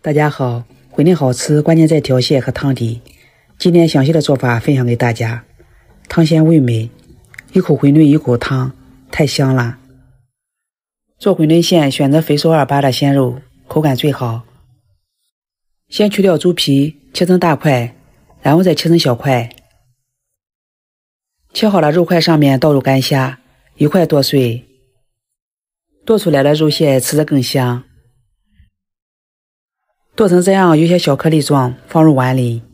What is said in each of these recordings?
大家好，馄饨好吃关键在调馅和汤底，今天详细的做法分享给大家，汤鲜味美，一口馄饨一口汤，太香了。做馄饨馅选择肥瘦二八的鲜肉，口感最好。先去掉猪皮，切成大块，然后再切成小块。切好了肉块上面倒入干虾，一块剁碎，剁出来的肉馅吃着更香。剁成这样，有些小颗粒状，放入碗里。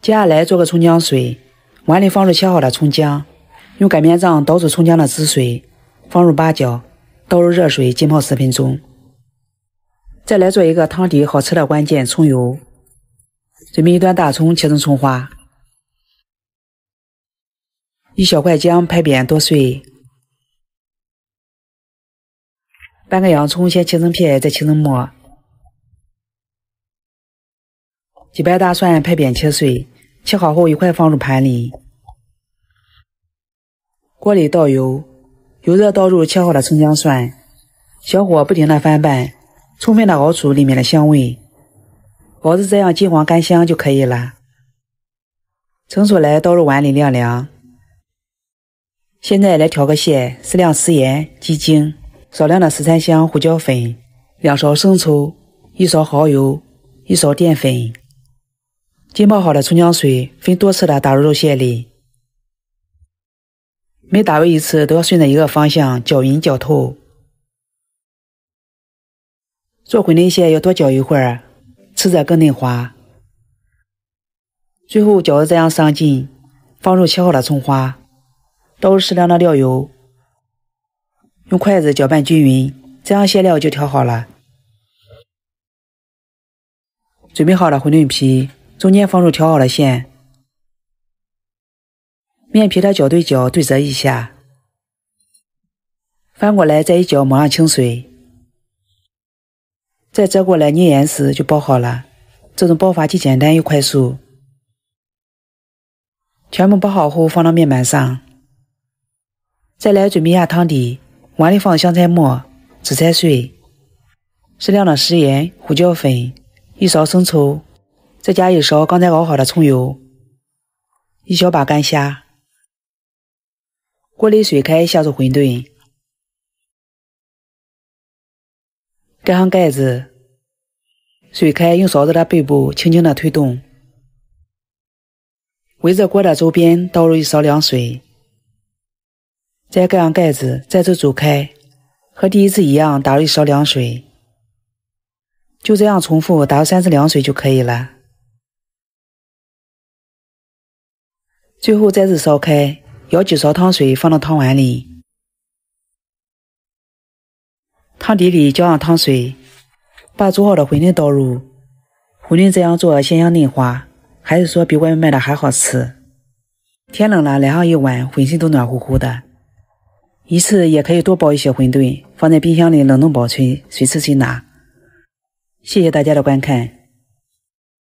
接下来做个葱姜水，碗里放入切好的葱姜，用擀面杖捣出葱姜的汁水，放入八角，倒入热水浸泡十分钟。再来做一个汤底好吃的关键葱油，准备一段大葱切成葱花，一小块姜拍扁剁碎，半个洋葱先切成片，再切成末。几瓣大蒜拍扁切碎，切好后一块放入盘里。锅里倒油，油热倒入切好的葱姜蒜，小火不停的翻拌，充分的熬出里面的香味。熬至这样金黄干香就可以了。盛出来倒入碗里晾凉。现在来调个馅，适量食盐、鸡精、少量的十三香、胡椒粉、两勺生抽、一勺蚝油、一勺淀粉。浸泡好的葱姜水分多次的打入肉馅里，每打入一次都要顺着一个方向搅匀搅透。做馄饨馅要多搅一会儿，吃着更嫩滑。最后搅得这样上劲，放入切好的葱花，倒入适量的料油，用筷子搅拌均匀，这样馅料就调好了。准备好了馄饨皮。中间放入调好的馅，面皮的角对角对折一下，翻过来再一角抹上清水，再折过来捏严实就包好了。这种包法既简单又快速。全部包好后放到面板上，再来准备一下汤底。碗里放香菜末、紫菜碎，适量的食盐、胡椒粉，一勺生抽。再加一勺刚才熬好的葱油，一小把干虾。锅里水开，下入馄饨，盖上盖子。水开，用勺子的背部轻轻的推动。围着锅的周边倒入一勺凉水，再盖上盖子，再次煮开，和第一次一样，打入一勺凉水。就这样重复打入三次凉水就可以了。最后再次烧开，舀几勺汤水放到汤碗里，汤底里浇上汤水，把煮好的馄饨倒入。馄饨这样做鲜香嫩滑，还是说比外面卖的还好吃。天冷了来上一碗，浑身都暖乎乎的。一次也可以多包一些馄饨，放在冰箱里冷冻保存，随吃随拿。谢谢大家的观看。